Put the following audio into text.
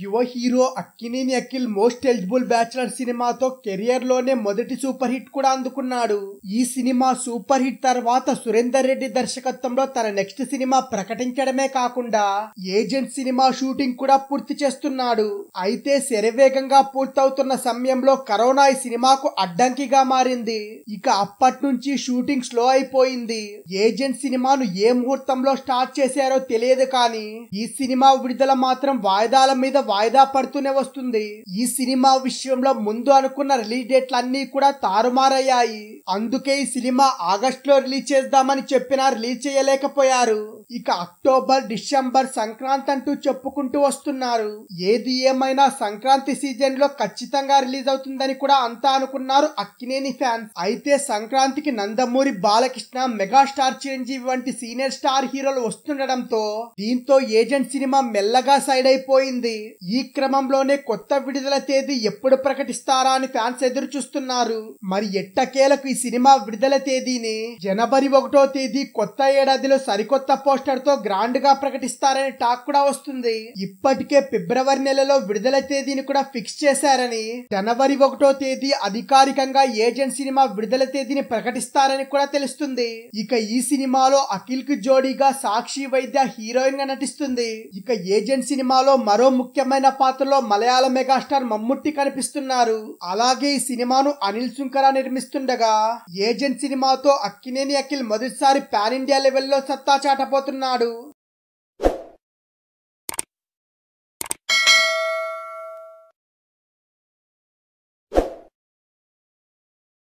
యువ hero Akkineni Akhil most eligible bachelor సినిమాతో career లోనే మొదటి సూపర్ హిట్ కూడా అందుకున్నాడు ఈ సినిమా సూపర్ హిట్ తర్వాత సురేందర్ రెడ్డి దర్శకత్వంలో తన నెక్స్ట్ సినిమా ప్రకటించడమే కాకుండా ఏజెంట్ సినిమా షూటింగ్ కూడా పూర్తి చేస్తున్నాడు అయితే శరవేగంగా పూర్తవుతున్న సమయంలో కరోనా ఈ సినిమాకు అడ్డంకిగా మారింది ఇక అప్పటి నుంచి షూటింగ్ స్లో అయిపోయింది ఏజెంట్ సినిమాను ఏ ముహూర్తంలో స్టార్ట్ చేశారో తెలియదు కానీ ఈ సినిమా విడుదల మాత్రం వాయిదాల మీద వాయిదా పడుతూనే వస్తుంది ఈ సినిమా విషయంలో ముందు అనుకున్న రిలీజ్ డేట్లన్నీ కూడా తారుమారయ్యాయి అందుకే ఈ సినిమా ఆగస్ట్ లో రిలీజ్ చేద్దామని చెప్పినా రిలీజ్ చేయలేకపోయారు ఇక అక్టోబర్ డిసెంబర్ సంక్రాంతి అంటూ చెప్పుకుంటూ వస్తున్నారు ఏది ఏమైనా సంక్రాంతి సీజన్ లో ఖచ్చితంగా రిలీజ్ అవుతుందని కూడా అంతా అనుకున్నారు అక్కినేని ఫ్యాన్స్ అయితే సంక్రాంతికి నందమూరి బాలకృష్ణ మెగాస్టార్ చిరంజీవి వంటి సీనియర్ స్టార్ హీరోలు వస్తుండటంతో దీంతో ఏజెంట్ సినిమా మెల్లగా సైడ్ అయిపోయింది ఈ క్రమంలోనే కొత్త విడుదల తేదీ ఎప్పుడు ప్రకటిస్తారా అని ఫ్యాన్స్ ఎదురు చూస్తున్నారు మరి ఎట్టకేలకు ఈ సినిమా విడుదల తేదీని జనవరి ఒకటో తేదీ కొత్త ఏడాదిలో సరికొత్త పోస్ట్ పోస్టర్ తో గ్రాండ్ గా ప్రకటిస్తారని టాక్ కూడా వస్తుంది ఇప్పటికే ఫిబ్రవరి నెలలో విడుదల తేదీని కూడా ఫిక్స్ చేశారని జనవరి ఒకటో తేదీ అధికారికంగా ఏజెంట్ సినిమా విడుదల తేదీని ప్రకటిస్తారని కూడా తెలుస్తుంది ఇక ఈ సినిమాలో అఖిల్ కి జోడీగా సాక్షి వైద్య హీరోయిన్ గా నటిస్తుంది ఇక ఏజెంట్ సినిమాలో మరో ముఖ్యమైన పాత్రలో మలయాళ మెగాస్టార్ మమ్ముట్టి కనిపిస్తున్నారు అలాగే ఈ సినిమాను అనిల్ శుంకర నిర్మిస్తుండగా ఏజెంట్ సినిమాతో అక్కినేని అఖిల్ మొదటిసారి పాన్ ఇండియా లెవెల్లో సత్తా చాటపోతుంది వెళ్ళిపోతున్నాడు